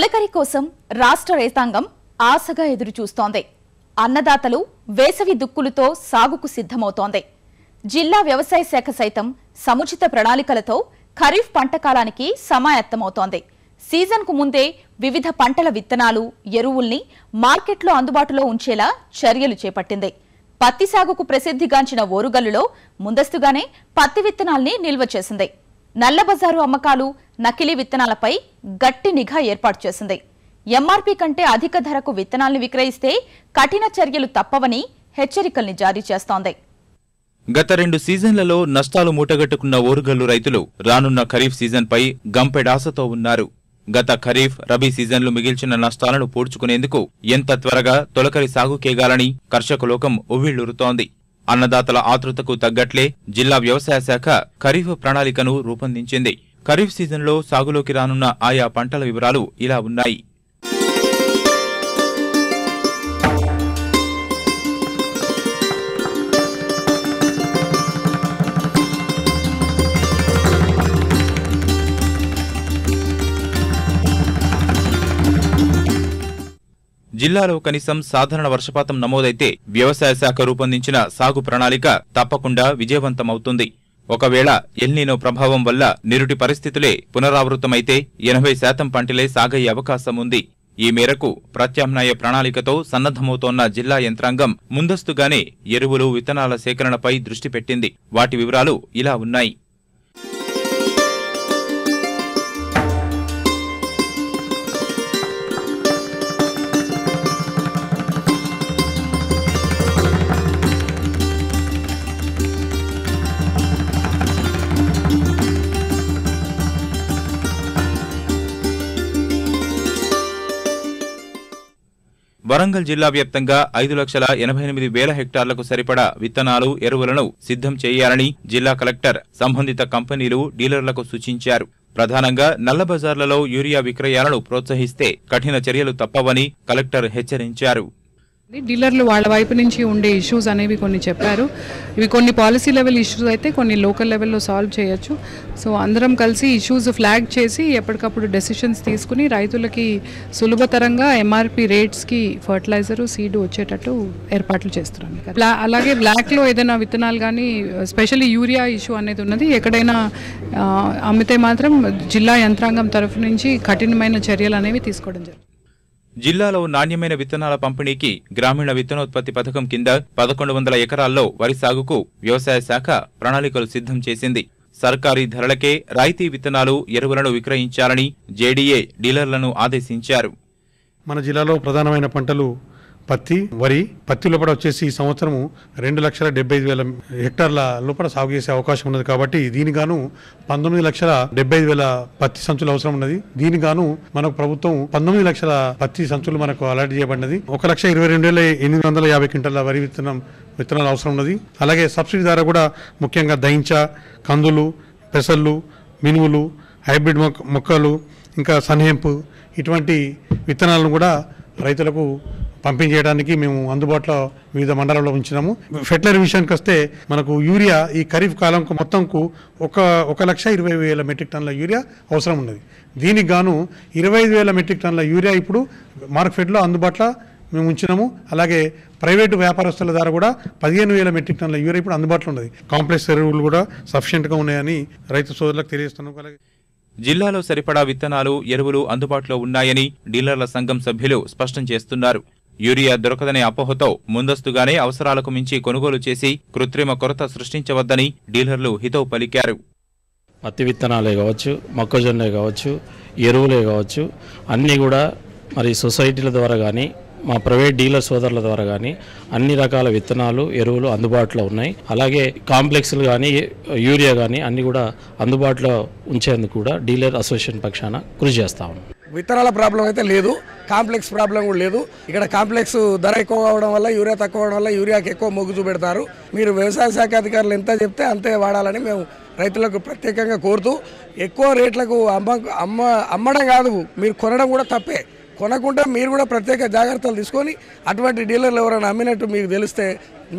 తొలకరి కోసం రాష్ట్ర రైతాంగం ఆశగా ఎదురుచూస్తోంది అన్నదాతలు వేసవి దుక్కులతో సాగుకు సిద్ధమవుతోంది జిల్లా వ్యవసాయ శాఖ సైతం సముచిత ప్రణాళికలతో ఖరీఫ్ పంట కాలానికి సమాయత్తమవుతోంది సీజన్కు ముందే వివిధ పంటల విత్తనాలు ఎరువుల్ని మార్కెట్లో అందుబాటులో ఉంచేలా చర్యలు చేపట్టింది పత్తి సాగుకు ప్రసిద్ధిగాంచిన ఓరుగల్లులో ముందస్తుగానే పత్తి విత్తనాల్ని నిల్వ చేసింది నల్లబజారు అమ్మకాలు నకిలీ విత్తనాలపై గట్టి నిఘా ఏర్పాటు చేసింది ఎంఆర్పీ కంటే అధిక ధరకు విత్తనాలను విక్రయిస్తే కఠిన చర్యలు తప్పవని హెచ్చరికల్ని జారీ చేస్తోంది గత రెండు సీజన్లలో నష్టాలు మూటగట్టుకున్న ఓరుగల్లు రైతులు రానున్న ఖరీఫ్ సీజన్పై గంపెడాసతో ఉన్నారు గత ఖరీఫ్ రబీ సీజన్లు మిగిల్చిన నష్టాలను పూడ్చుకునేందుకు ఎంత త్వరగా తొలకరి సాగు కేగాలని కర్షకలోకం ఉవ్విళ్లురుతోంది అన్నదాతల ఆతృతకు తగ్గట్లే జిల్లా వ్యవసాయ శాఖ ఖరీఫ్ ప్రణాళికను రూపొందించింది ఖరీఫ్ సీజన్లో సాగులోకి రానున్న ఆయా పంటల వివరాలు ఇలా ఉన్నాయి జిల్లాలో కనీసం సాధారణ వర్షపాతం నమోదైతే వ్యవసాయ శాఖ రూపొందించిన సాగు ప్రణాళిక తప్పకుండా విజయవంతమవుతుంది ఒకవేళ ఎల్నీనో ప్రభావం వల్ల నిరుటి పరిస్థితులే పునరావృతమైతే ఎనభై శాతం పంటలే సాగయ్యే అవకాశం ఉంది ఈ మేరకు ప్రత్యామ్నాయ ప్రణాళికతో సన్నద్ధమవుతోన్న జిల్లా యంత్రాంగం ముందస్తుగానే ఎరువులు విత్తనాల సేకరణపై దృష్టి పెట్టింది వాటి వివరాలు ఇలా ఉన్నాయి వరంగల్ జిల్లా వ్యాప్తంగా ఐదు లక్షల ఎనభై ఎనిమిది వేల హెక్టార్లకు సరిపడా విత్తనాలు ఎరువులను సిద్ధం చేయాలని జిల్లా కలెక్టర్ సంబంధిత కంపెనీలు డీలర్లకు సూచించారు ప్రధానంగా నల్ల బజార్లలో యూరియా విక్రయాలను ప్రోత్సహిస్తే కఠిన చర్యలు తప్పవని కలెక్టర్ హెచ్చరించారు డీలర్లు వాళ్ళ వైపు నుంచి ఉండే ఇష్యూస్ అనేవి కొన్ని చెప్పారు ఇవి కొన్ని పాలసీ లెవెల్ ఇష్యూస్ అయితే కొన్ని లోకల్ లెవెల్లో సాల్వ్ చేయొచ్చు సో అందరం కలిసి ఇష్యూస్ ఫ్లాగ్ చేసి ఎప్పటికప్పుడు డెసిషన్స్ తీసుకుని రైతులకి సులభతరంగా ఎంఆర్పి రేట్స్కి ఫర్టిలైజరు సీడ్ వచ్చేటట్టు ఏర్పాట్లు చేస్తున్నాను అలాగే బ్లాక్లో ఏదైనా విత్తనాలు కానీ స్పెషల్లీ యూరియా ఇష్యూ అనేది ఉన్నది ఎక్కడైనా అమ్మితే మాత్రం జిల్లా యంత్రాంగం తరఫు నుంచి కఠినమైన చర్యలు అనేవి తీసుకోవడం జరుగుతుంది జిల్లాలో నాణ్యమైన విత్తనాల పంపిణీకి గ్రామీణ విత్తనోత్పత్తి పథకం కింద పదకొండు వందల ఎకరాల్లో వరి సాగుకు వ్యవసాయ శాఖ ప్రణాళికలు సిద్ధం చేసింది సర్కారీ ధరలకే రాయితీ విత్తనాలు ఎరువులను విక్రయించాలని జేడీఏ డీలర్లను ఆదేశించారు మన జిల్లాలో ప్రధానమైన పంటలు పత్తి వరి పత్తి లోపల వచ్చేసి ఈ సంవత్సరం రెండు లక్షల డెబ్బై వేల హెక్టార్ల లోపల సాగు చేసే అవకాశం ఉన్నది కాబట్టి దీనిగాను పంతొమ్మిది లక్షల డెబ్బై వేల పత్తి సంచులు అవసరం ఉన్నది దీనిగాను మనకు ప్రభుత్వం పంతొమ్మిది లక్షల పత్తి సంచులు మనకు అలర్ట్ చేయబడినది ఒక లక్ష ఇరవై రెండు వేల ఎనిమిది వందల యాభై క్వింటల వరి విత్తనం విత్తనాలు అవసరం ఉన్నది అలాగే సబ్సిడీ ద్వారా కూడా ముఖ్యంగా దయించ కందులు పెసళ్ళు మినుములు హైబ్రిడ్ మొక్కలు ఇంకా సన్హెంపు ఇటువంటి విత్తనాలను కూడా రైతులకు పంపించేయడానికి మేము అందుబాటులో వివిధ మండలాల్లో ఉంచినాము ఫెర్టిలైజర్ విషయానికి వస్తే మనకు యూరియా ఈ ఖరీఫ్ కాలంకు మొత్తంకు ఒక ఒక లక్ష ఇరవై వేల మెట్రిక్ టన్నుల యూరియా అవసరం ఉన్నది దీనికి గాను ఇరవై ఐదు వేల మెట్రిక్ టన్నుల యూరియా ఇప్పుడు మార్కెట్లో అందుబాటులో మేము ఉంచినాము అలాగే ప్రైవేటు వ్యాపారస్తుల ద్వారా కూడా పదిహేను వేల మెట్రిక్ టన్ల యూరియా ఇప్పుడు అందుబాటులో ఉన్నది కాంప్లెక్స్ ఎరువులు కూడా సఫిషియెంట్గా ఉన్నాయని రైతు సోదరులకు తెలియజేస్తున్నాం అలాగే జిల్లాలో సరిపడా విత్తనాలు ఎరువులు అందుబాటులో ఉన్నాయని డీలర్ల సంఘం సభ్యులు స్పష్టం చేస్తున్నారు యూరియా దొరకదనే అపోహతో ముందస్తుగానే అవసరాలకు మించి కొనుగోలు చేసి కృత్రిమ కొరత సృష్టించవద్దని డీలర్లు హితవు పలికారు పత్తి విత్తనాలే కావచ్చు మొక్కజొన్నే కావచ్చు ఎరువులే కావచ్చు అన్నీ కూడా మరి సొసైటీల ద్వారా కానీ మా ప్రైవేట్ డీలర్ సోదరుల ద్వారా కానీ అన్ని రకాల విత్తనాలు ఎరువులు అందుబాటులో ఉన్నాయి అలాగే కాంప్లెక్స్లు కానీ యూరియా కానీ అన్నీ కూడా అందుబాటులో ఉంచేందుకు కూడా డీలర్ అసోసియేషన్ పక్షాన కృషి చేస్తా ఉన్నాం విత్తనాల ప్రాబ్లం అయితే లేదు కాంప్లెక్స్ ప్రాబ్లం కూడా లేదు ఇక్కడ కాంప్లెక్స్ ధర ఎక్కువ అవడం వల్ల యూరియా తక్కువ అవడం వల్ల యూరియాకి ఎక్కువ మొగ్గు చూపెడతారు మీరు వ్యవసాయ శాఖ అధికారులు ఎంత చెప్తే అంతే వాడాలని మేము రైతులకు ప్రత్యేకంగా కోరుతూ ఎక్కువ రేట్లకు అమ్మ అమ్మ అమ్మడం కాదు మీరు కొనడం కూడా తప్పే కొనకుండా మీరు కూడా ప్రత్యేక జాగ్రత్తలు తీసుకొని అటువంటి డీలర్లు ఎవరైనా అమ్మినట్టు మీకు తెలిస్తే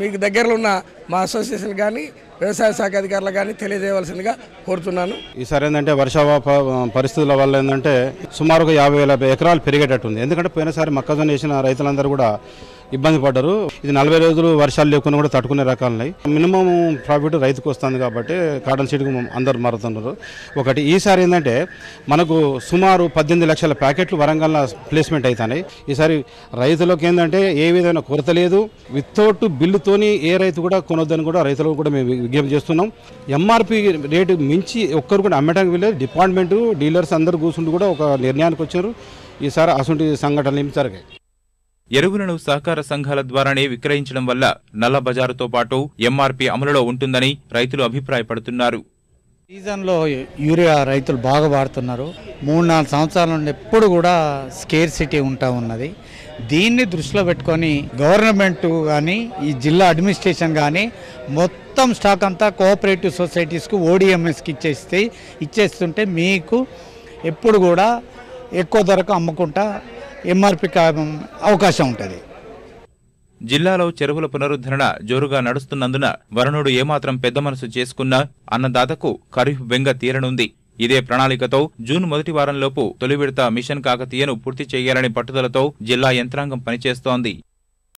మీకు దగ్గరలో ఉన్న మా అసోసియేషన్ కానీ వ్యవసాయ శాఖ అధికారులు కానీ తెలియజేయవలసిందిగా కోరుతున్నాను ఈసారి ఏంటంటే వర్షా పరిస్థితుల వల్ల ఏంటంటే సుమారుగా యాభై వేల ఎకరాలు పెరిగేటట్టుంది ఎందుకంటే పోయినసారి మొక్కజొన్న వేసిన రైతులందరూ కూడా ఇబ్బంది పడ్డారు ఇది నలభై రోజులు వర్షాలు లేకుండా కూడా తట్టుకునే రకాలున్నాయి మినిమం ప్రాఫిట్ రైతుకు వస్తుంది కాబట్టి కాటన్ సీడ్కు అందరు మారుతున్నారు ఒకటి ఈసారి ఏంటంటే మనకు సుమారు పద్దెనిమిది లక్షల ప్యాకెట్లు వరంగల్ ప్లేస్మెంట్ అవుతున్నాయి ఈసారి రైతులకు ఏంటంటే ఏ విధమైన కొరత లేదు వితౌట్ బిల్లు పెరుగుడుతోని ఏ రైతు కూడా కొనొద్దని కూడా రైతులకు కూడా మేము విజ్ఞప్తి చేస్తున్నాం ఎంఆర్పి రేటు మించి ఒక్కరు కూడా అమ్మడానికి వెళ్ళారు డిపార్ట్మెంట్ డీలర్స్ అందరు కూర్చుంటూ కూడా ఒక నిర్ణయానికి వచ్చారు ఈసారి అసంటి సంఘటనలు ఏమి ఎరువులను సహకార సంఘాల ద్వారానే విక్రయించడం వల్ల నల్ల బజారుతో పాటు ఎంఆర్పీ అమలులో ఉంటుందని రైతులు అభిప్రాయపడుతున్నారు సీజన్లో యూరియా రైతులు బాగా వాడుతున్నారు మూడు నాలుగు సంవత్సరాల నుండి ఎప్పుడు కూడా స్కేర్ సిటీ ఉంటా ఉన్నది దీన్ని దృష్టిలో పెట్టుకొని గవర్నమెంట్ కానీ ఈ జిల్లా అడ్మినిస్ట్రేషన్ కానీ మొత్తం స్టాక్ అంతా కోఆపరేటివ్ సొసైటీస్కు ఓడిఎంఎస్కి ఇచ్చేస్తే ఇచ్చేస్తుంటే మీకు ఎప్పుడు కూడా ఎక్కువ ధరకు అమ్ముకుంటా ఎంఆర్పి అవకాశం ఉంటుంది జిల్లాలో చెరువుల పునరుద్ధరణ జోరుగా నడుస్తున్నందున వరుణుడు ఏమాత్రం పెద్ద మనసు చేసుకున్నా అన్నదాతకు ఖరీఫ్ బెంగ తీరనుంది ఇదే ప్రణాళికతో జూన్ మొదటి వారంలోపు తొలి విడత మిషన్ కాకతీయను పూర్తి చేయాలనే పట్టుదలతో జిల్లా యంత్రాంగం పనిచేస్తోంది